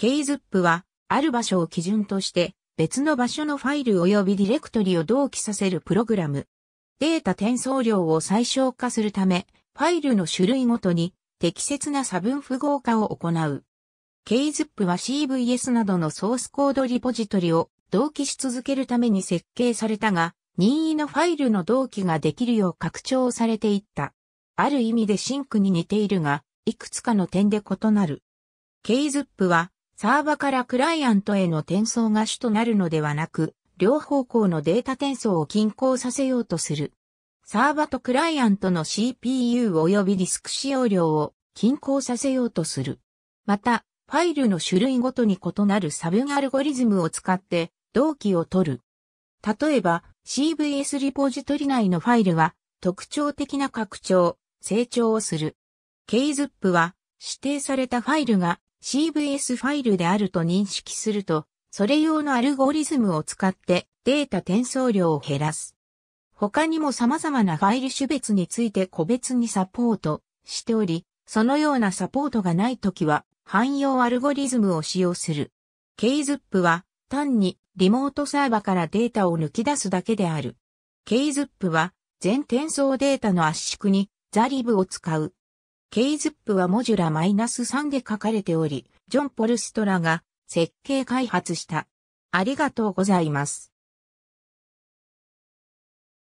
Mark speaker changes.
Speaker 1: KZIP は、ある場所を基準として、別の場所のファイル及びディレクトリを同期させるプログラム。データ転送量を最小化するため、ファイルの種類ごとに適切な差分符号化を行う。KZIP は CVS などのソースコードリポジトリを同期し続けるために設計されたが、任意のファイルの同期ができるよう拡張されていった。ある意味でシンクに似ているが、いくつかの点で異なる。KZIP はサーバからクライアントへの転送が主となるのではなく、両方向のデータ転送を均衡させようとする。サーバとクライアントの CPU 及びディスク使用量を均衡させようとする。また、ファイルの種類ごとに異なるサブアルゴリズムを使って同期を取る。例えば、CVS リポジトリ内のファイルは特徴的な拡張、成長をする。KZIP は指定されたファイルが CVS ファイルであると認識すると、それ用のアルゴリズムを使ってデータ転送量を減らす。他にも様々なファイル種別について個別にサポートしており、そのようなサポートがないときは汎用アルゴリズムを使用する。KZIP は単にリモートサーバからデータを抜き出すだけである。KZIP は全転送データの圧縮にザリブを使う。ケイズップはモジュラマイナス -3 で書かれており、ジョン・ポルストラが設計開発した。ありがとうございます。